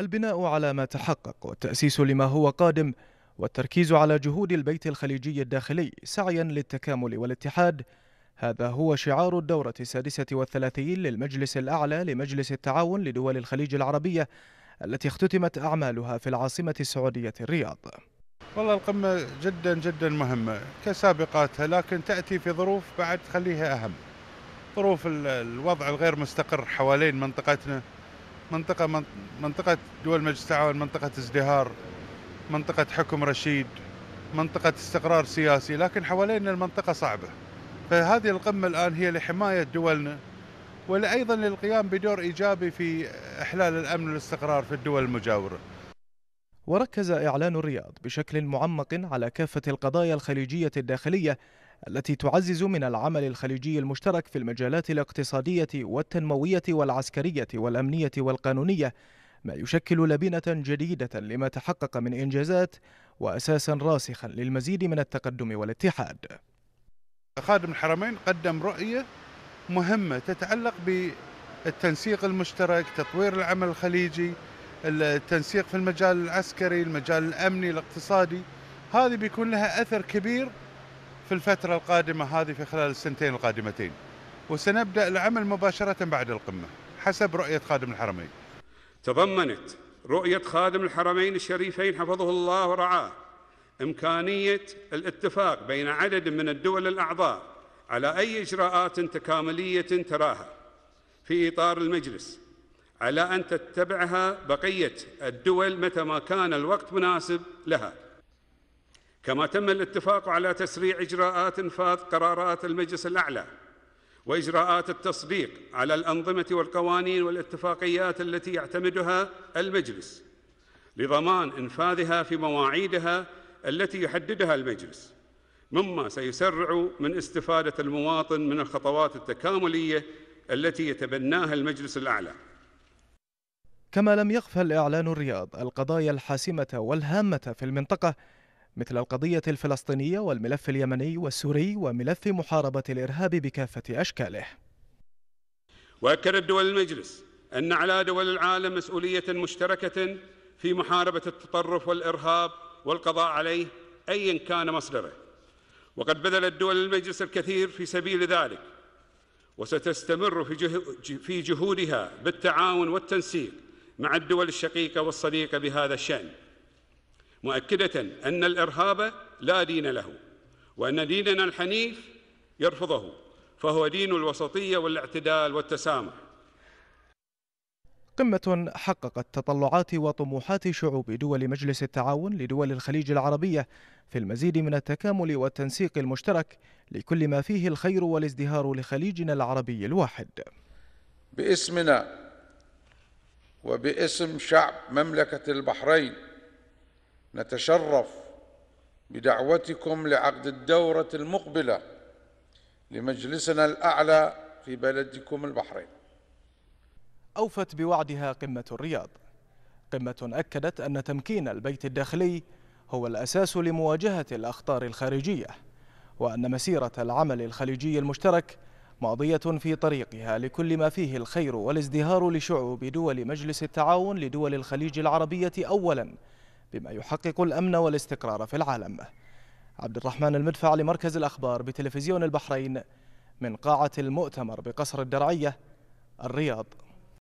البناء على ما تحقق والتأسيس لما هو قادم والتركيز على جهود البيت الخليجي الداخلي سعيا للتكامل والاتحاد هذا هو شعار الدورة السادسة والثلاثين للمجلس الأعلى لمجلس التعاون لدول الخليج العربية التي اختتمت أعمالها في العاصمة السعودية الرياض والله القمة جدا جدا مهمة كسابقاتها لكن تأتي في ظروف بعد تخليها أهم ظروف الوضع الغير مستقر حوالين منطقتنا منطقة منطقة دول مجلس التعاون منطقة ازدهار منطقة حكم رشيد منطقة استقرار سياسي لكن حوالينا المنطقة صعبة فهذه القمة الآن هي لحماية دولنا وأيضا للقيام بدور إيجابي في إحلال الأمن والاستقرار في الدول المجاورة وركز إعلان الرياض بشكل معمق على كافة القضايا الخليجية الداخلية التي تعزز من العمل الخليجي المشترك في المجالات الاقتصادية والتنموية والعسكرية والأمنية والقانونية ما يشكل لبنة جديدة لما تحقق من إنجازات وأساسا راسخا للمزيد من التقدم والاتحاد خادم الحرمين قدم رؤية مهمة تتعلق بالتنسيق المشترك تطوير العمل الخليجي التنسيق في المجال العسكري المجال الأمني الاقتصادي هذه بيكون لها أثر كبير في الفترة القادمة هذه في خلال السنتين القادمتين وسنبدأ العمل مباشرة بعد القمة حسب رؤية خادم الحرمين تضمنت رؤية خادم الحرمين الشريفين حفظه الله ورعاه إمكانية الاتفاق بين عدد من الدول الأعضاء على أي إجراءات تكاملية تراها في إطار المجلس على أن تتبعها بقية الدول متى ما كان الوقت مناسب لها كما تم الاتفاق على تسريع إجراءات إنفاذ قرارات المجلس الأعلى وإجراءات التصديق على الأنظمة والقوانين والاتفاقيات التي يعتمدها المجلس لضمان إنفاذها في مواعيدها التي يحددها المجلس مما سيسرع من استفادة المواطن من الخطوات التكاملية التي يتبناها المجلس الأعلى كما لم يغفل إعلان الرياض القضايا الحاسمة والهامة في المنطقة مثل القضية الفلسطينية والملف اليمني والسوري وملف محاربة الإرهاب بكافة أشكاله وأكدت دول المجلس أن على دول العالم مسؤولية مشتركة في محاربة التطرف والإرهاب والقضاء عليه أيا كان مصدره وقد بذلت دول المجلس الكثير في سبيل ذلك وستستمر في جهودها بالتعاون والتنسيق مع الدول الشقيقة والصديقة بهذا الشأن مؤكدة أن الإرهاب لا دين له وأن ديننا الحنيف يرفضه فهو دين الوسطية والاعتدال والتسامح قمة حققت تطلعات وطموحات شعوب دول مجلس التعاون لدول الخليج العربية في المزيد من التكامل والتنسيق المشترك لكل ما فيه الخير والازدهار لخليجنا العربي الواحد. باسمنا وباسم شعب مملكة البحرين نتشرف بدعوتكم لعقد الدورة المقبلة لمجلسنا الأعلى في بلدكم البحرين أوفت بوعدها قمة الرياض قمة أكدت أن تمكين البيت الداخلي هو الأساس لمواجهة الأخطار الخارجية وأن مسيرة العمل الخليجي المشترك ماضية في طريقها لكل ما فيه الخير والازدهار لشعوب دول مجلس التعاون لدول الخليج العربية أولاً بما يحقق الأمن والاستقرار في العالم عبد الرحمن المدفع لمركز الأخبار بتلفزيون البحرين من قاعة المؤتمر بقصر الدرعية الرياض